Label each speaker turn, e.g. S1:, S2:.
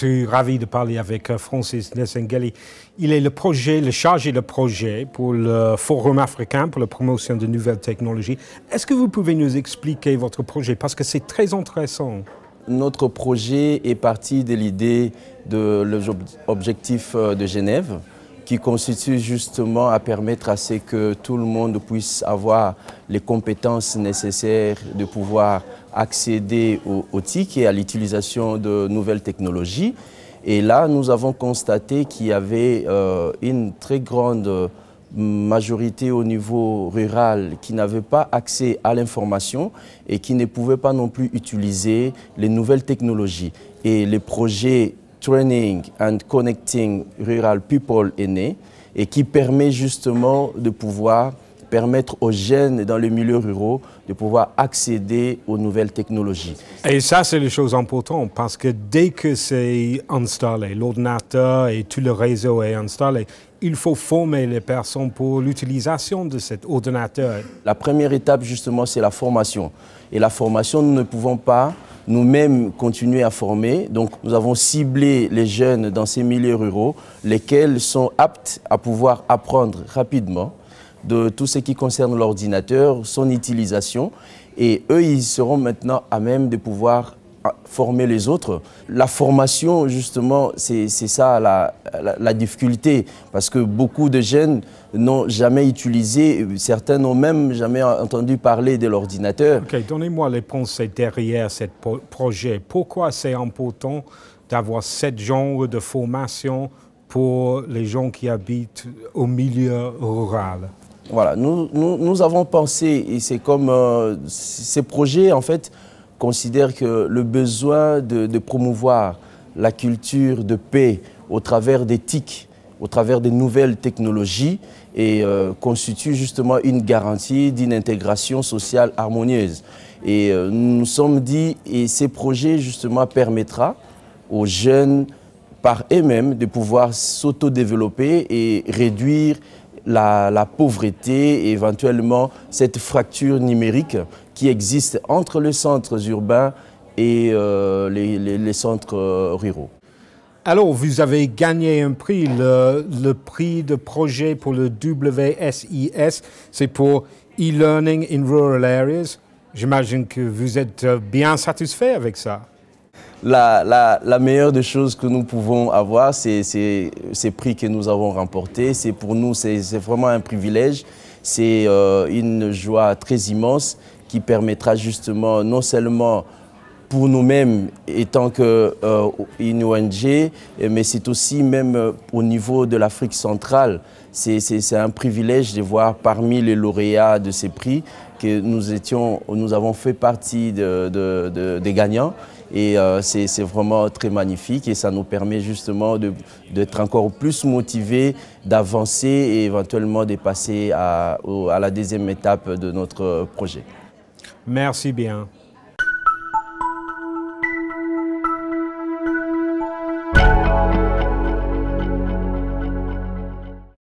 S1: Je suis ravi de parler avec euh, Francis Nesengeli. Il est le projet, le chargé de projet pour le Forum africain pour la promotion de nouvelles technologies. Est-ce que vous pouvez nous expliquer
S2: votre projet Parce que c'est très intéressant. Notre projet est parti de l'idée de l'objectif euh, de Genève qui constitue justement à permettre à ce que tout le monde puisse avoir les compétences nécessaires de pouvoir accéder aux au TIC et à l'utilisation de nouvelles technologies. Et là, nous avons constaté qu'il y avait euh, une très grande majorité au niveau rural qui n'avait pas accès à l'information et qui ne pouvait pas non plus utiliser les nouvelles technologies. Et le projet Training and Connecting Rural People est né et qui permet justement de pouvoir permettre aux jeunes dans les milieux ruraux de pouvoir accéder aux nouvelles technologies.
S1: Et ça, c'est les choses importantes parce que dès que c'est installé, l'ordinateur et tout le réseau est installé, il faut former les personnes pour l'utilisation de cet ordinateur.
S2: La première étape, justement, c'est la formation. Et la formation, nous ne pouvons pas nous-mêmes continuer à former. Donc nous avons ciblé les jeunes dans ces milieux ruraux, lesquels sont aptes à pouvoir apprendre rapidement de tout ce qui concerne l'ordinateur, son utilisation. Et eux, ils seront maintenant à même de pouvoir euh, former les autres. La formation, justement, c'est ça la, difficulté, parce que beaucoup de jeunes n'ont jamais utilisé, certains n'ont même jamais entendu parler de l'ordinateur. Ok, donnez-moi les pensées derrière ce projet. Pourquoi c'est important d'avoir
S1: ce genre de formation pour les gens qui habitent au milieu rural
S2: voilà, nous, nous, avons pensé, et c'est comme euh, ces projets, en fait, considèrent que le besoin de, promouvoir la culture de paix au travers d'éthique, au travers des nouvelles technologies, et euh, constitue justement une garantie d'une intégration sociale harmonieuse. Et euh, nous nous sommes dit, et ces projets justement permettra aux jeunes par eux-mêmes de pouvoir s'autodévelopper développer et réduire la, pauvreté et éventuellement cette fracture numérique qui existe entre les centres urbains et euh, les, centres euh, ruraux.
S1: Alors, vous avez gagné un prix, le, le prix de projet pour le WSIS, c'est pour e-learning in rural areas. J'imagine que vous êtes bien satisfait avec ça
S2: la, meilleure des choses que nous pouvons avoir, c'est ces prix que nous avons remportés. C'est pour nous, c'est vraiment un privilège. C'est euh, une joie très immense qui permettra justement non seulement pour nous-mêmes, étant que euh, une ONG, mais c'est aussi même euh, au niveau de l'Afrique centrale. C'est un privilège de voir parmi les lauréats de ces prix que nous, étions, nous avons fait partie des gagnants. Et euh, c'est vraiment très magnifique et ça nous permet justement d'être encore plus motivés, d'avancer et éventuellement de passer à, à la deuxième étape de notre projet. Merci bien.